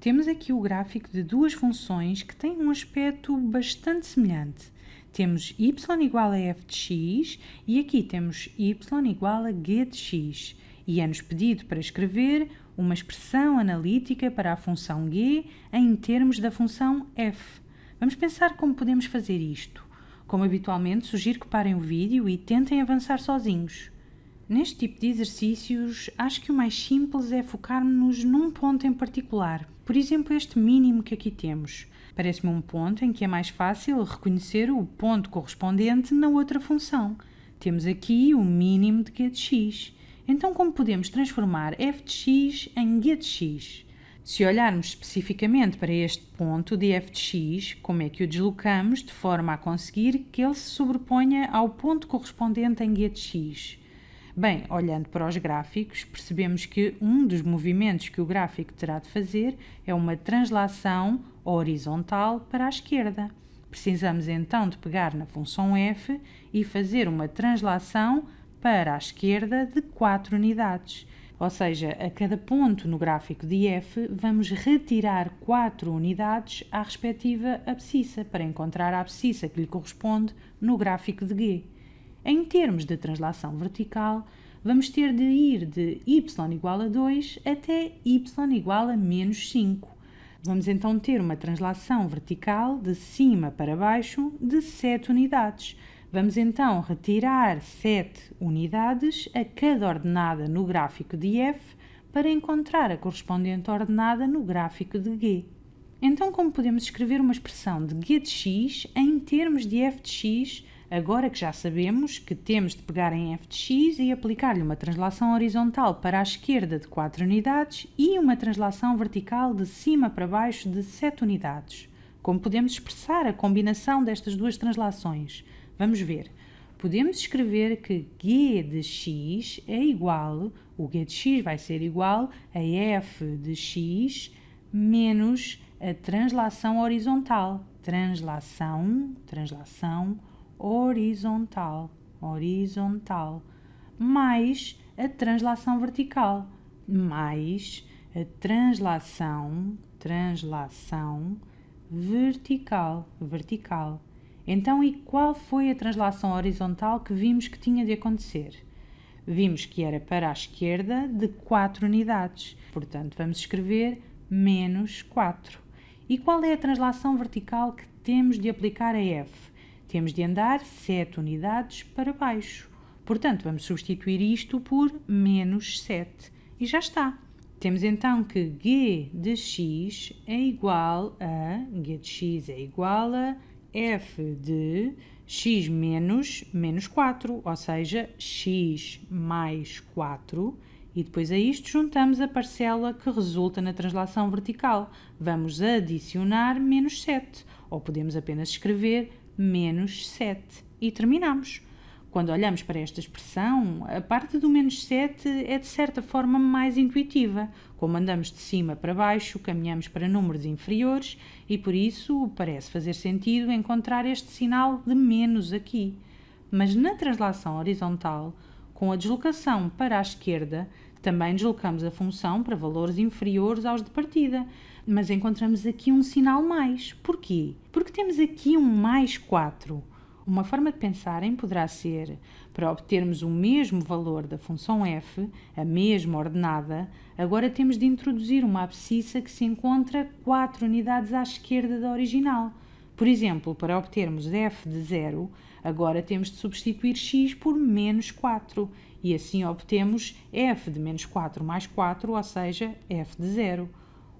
temos aqui o gráfico de duas funções que têm um aspecto bastante semelhante. Temos y igual a f de x e aqui temos y igual a g de x. E é-nos pedido para escrever uma expressão analítica para a função g em termos da função f. Vamos pensar como podemos fazer isto. Como habitualmente, sugiro que parem o vídeo e tentem avançar sozinhos. Neste tipo de exercícios, acho que o mais simples é focarmos-nos num ponto em particular, por exemplo, este mínimo que aqui temos. Parece-me um ponto em que é mais fácil reconhecer o ponto correspondente na outra função. Temos aqui o mínimo de g de x. Então, como podemos transformar f de x em g de x? Se olharmos especificamente para este ponto de f de x, como é que o deslocamos de forma a conseguir que ele se sobreponha ao ponto correspondente em g de x? Bem, olhando para os gráficos, percebemos que um dos movimentos que o gráfico terá de fazer é uma translação horizontal para a esquerda. Precisamos então de pegar na função f e fazer uma translação para a esquerda de 4 unidades. Ou seja, a cada ponto no gráfico de f, vamos retirar 4 unidades à respectiva abscissa para encontrar a abscissa que lhe corresponde no gráfico de g. Em termos de translação vertical, vamos ter de ir de y igual a 2 até y igual a menos 5. Vamos então ter uma translação vertical de cima para baixo de 7 unidades. Vamos então retirar 7 unidades a cada ordenada no gráfico de f para encontrar a correspondente ordenada no gráfico de g. Então, como podemos escrever uma expressão de g de x em termos de f de x Agora que já sabemos que temos de pegar em f de x e aplicar-lhe uma translação horizontal para a esquerda de 4 unidades e uma translação vertical de cima para baixo de 7 unidades. Como podemos expressar a combinação destas duas translações? Vamos ver. Podemos escrever que g de x é igual, o g de x vai ser igual a f de x menos a translação horizontal. Translação, translação horizontal horizontal, horizontal, mais a translação vertical, mais a translação, translação vertical, vertical. Então, e qual foi a translação horizontal que vimos que tinha de acontecer? Vimos que era para a esquerda de 4 unidades. Portanto, vamos escrever menos 4. E qual é a translação vertical que temos de aplicar a F? temos de andar 7 unidades para baixo. Portanto, vamos substituir isto por menos 7 e já está. Temos então que g de x é igual a g de x é igual a f de x menos menos 4, ou seja, x mais 4 e depois a isto juntamos a parcela que resulta na translação vertical. Vamos adicionar menos 7, ou podemos apenas escrever menos 7. E terminamos. Quando olhamos para esta expressão, a parte do menos 7 é de certa forma mais intuitiva. Como andamos de cima para baixo, caminhamos para números inferiores e por isso parece fazer sentido encontrar este sinal de menos aqui. Mas na translação horizontal, com a deslocação para a esquerda, também deslocamos a função para valores inferiores aos de partida, mas encontramos aqui um sinal mais. Porquê? Porque temos aqui um mais 4. Uma forma de pensarem poderá ser para obtermos o mesmo valor da função f, a mesma ordenada, agora temos de introduzir uma abscissa que se encontra 4 unidades à esquerda da original. Por exemplo, para obtermos f de 0, agora temos de substituir x por menos 4 e assim obtemos f de menos 4 mais 4, ou seja, f de 0.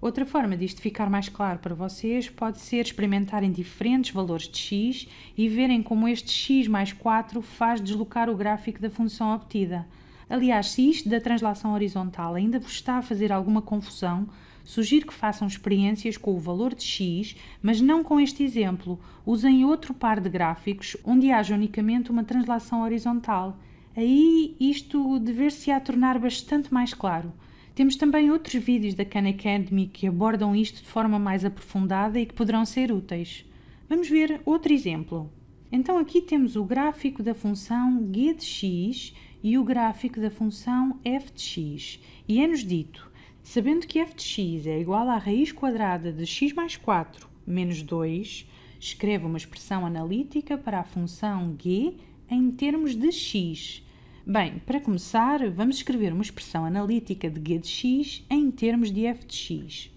Outra forma disto ficar mais claro para vocês pode ser experimentarem diferentes valores de x e verem como este x mais 4 faz deslocar o gráfico da função obtida. Aliás, se isto da translação horizontal ainda vos está a fazer alguma confusão, sugiro que façam experiências com o valor de x, mas não com este exemplo. Usem outro par de gráficos onde haja unicamente uma translação horizontal. Aí isto dever-se-á tornar bastante mais claro. Temos também outros vídeos da Khan Academy que abordam isto de forma mais aprofundada e que poderão ser úteis. Vamos ver outro exemplo. Então aqui temos o gráfico da função g de x e o gráfico da função f de x. E é-nos dito, sabendo que f de x é igual à raiz quadrada de x mais 4 menos 2, escreva uma expressão analítica para a função g em termos de x, Bem, para começar, vamos escrever uma expressão analítica de g de x em termos de f de x.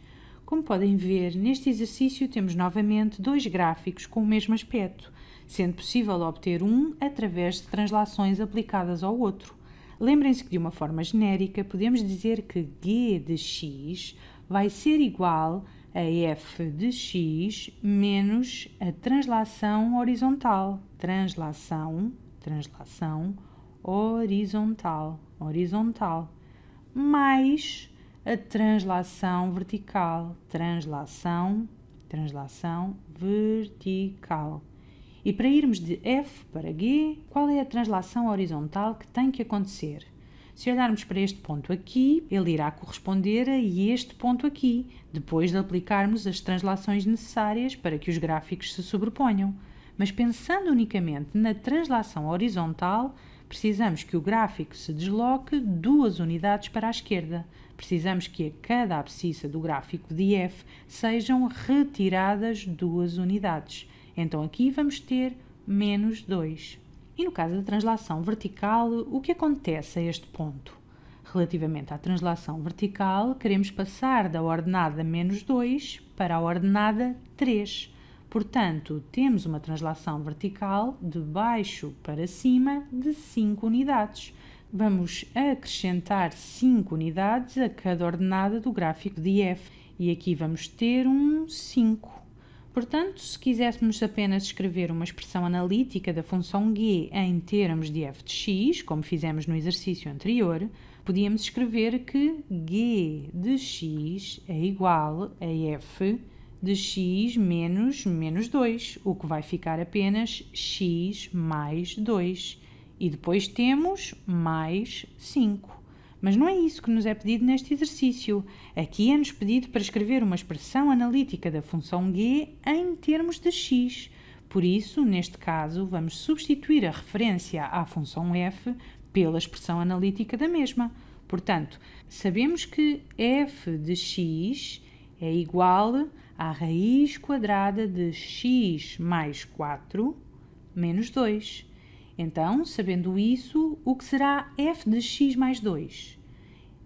Como podem ver, neste exercício temos novamente dois gráficos com o mesmo aspecto, sendo possível obter um através de translações aplicadas ao outro. Lembrem-se que, de uma forma genérica, podemos dizer que g de x vai ser igual a f de x menos a translação horizontal, translação, translação horizontal horizontal, horizontal, mais a translação vertical, translação, translação vertical. E para irmos de F para G, qual é a translação horizontal que tem que acontecer? Se olharmos para este ponto aqui, ele irá corresponder a este ponto aqui, depois de aplicarmos as translações necessárias para que os gráficos se sobreponham. Mas pensando unicamente na translação horizontal, precisamos que o gráfico se desloque duas unidades para a esquerda. Precisamos que a cada abscissa do gráfico de F sejam retiradas duas unidades. Então aqui vamos ter menos 2. E no caso da translação vertical, o que acontece a este ponto? Relativamente à translação vertical, queremos passar da ordenada menos 2 para a ordenada 3. Portanto, temos uma translação vertical de baixo para cima de 5 unidades. Vamos acrescentar 5 unidades a cada ordenada do gráfico de F. E aqui vamos ter um 5. Portanto, se quiséssemos apenas escrever uma expressão analítica da função g em termos de f de x, como fizemos no exercício anterior, podíamos escrever que g de x é igual a f de x menos menos 2, o que vai ficar apenas x mais 2. E depois temos mais 5. Mas não é isso que nos é pedido neste exercício. Aqui é-nos pedido para escrever uma expressão analítica da função g em termos de x. Por isso, neste caso, vamos substituir a referência à função f pela expressão analítica da mesma. Portanto, sabemos que f de x é igual a raiz quadrada de x mais 4 menos 2. Então, sabendo isso, o que será f de x mais 2?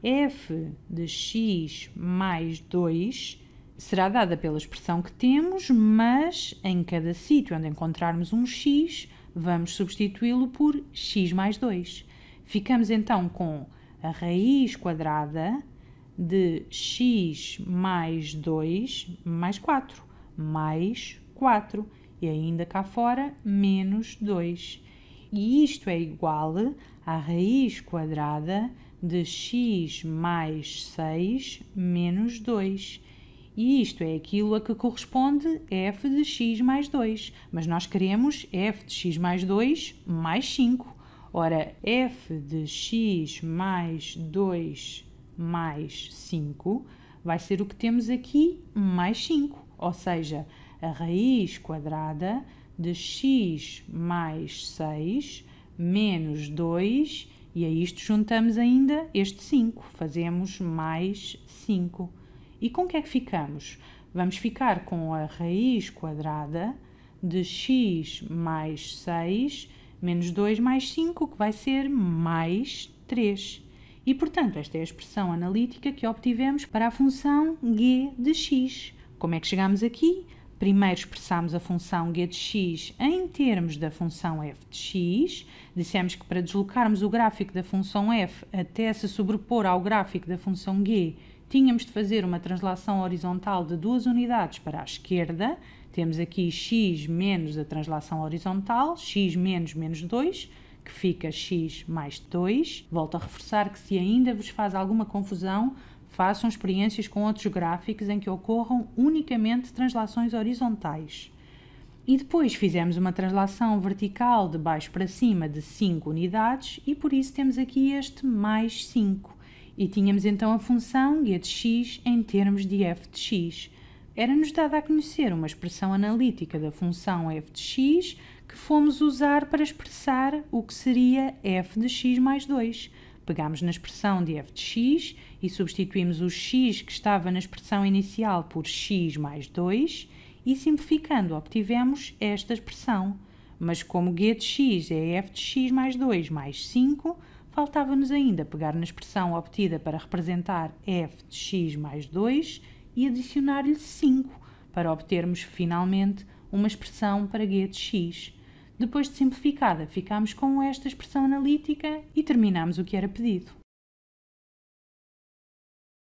f de x mais 2 será dada pela expressão que temos, mas em cada sítio onde encontrarmos um x, vamos substituí-lo por x mais 2. Ficamos então com a raiz quadrada de x mais 2 mais 4, mais 4, e ainda cá fora, menos 2. E isto é igual à raiz quadrada de x mais 6 menos 2. E isto é aquilo a que corresponde f de x mais 2. Mas nós queremos f de x mais 2 mais 5. Ora, f de x mais 2 mais 5 vai ser o que temos aqui, mais 5, ou seja, a raiz quadrada de x mais 6 menos 2 e a isto juntamos ainda este 5, fazemos mais 5. E com o que é que ficamos? Vamos ficar com a raiz quadrada de x mais 6 menos 2 mais 5, que vai ser mais 3. E, portanto, esta é a expressão analítica que obtivemos para a função g de x. Como é que chegamos aqui? Primeiro expressámos a função g de x em termos da função f de x. Dissemos que para deslocarmos o gráfico da função f até se sobrepor ao gráfico da função g, tínhamos de fazer uma translação horizontal de duas unidades para a esquerda. Temos aqui x menos a translação horizontal, x menos menos 2, que fica x mais 2. Volto a reforçar que se ainda vos faz alguma confusão, façam experiências com outros gráficos em que ocorram unicamente translações horizontais. E depois fizemos uma translação vertical de baixo para cima de 5 unidades e por isso temos aqui este mais 5. E tínhamos então a função g de x em termos de f de x era-nos dada a conhecer uma expressão analítica da função f de x que fomos usar para expressar o que seria f de x mais 2. Pegámos na expressão de f de x e substituímos o x que estava na expressão inicial por x mais 2 e, simplificando, obtivemos esta expressão. Mas como g de x é f de x mais 2 mais 5, faltava-nos ainda pegar na expressão obtida para representar f de x mais 2 e adicionar-lhe 5 para obtermos finalmente uma expressão para gueto x. Depois de simplificada, ficámos com esta expressão analítica e terminámos o que era pedido.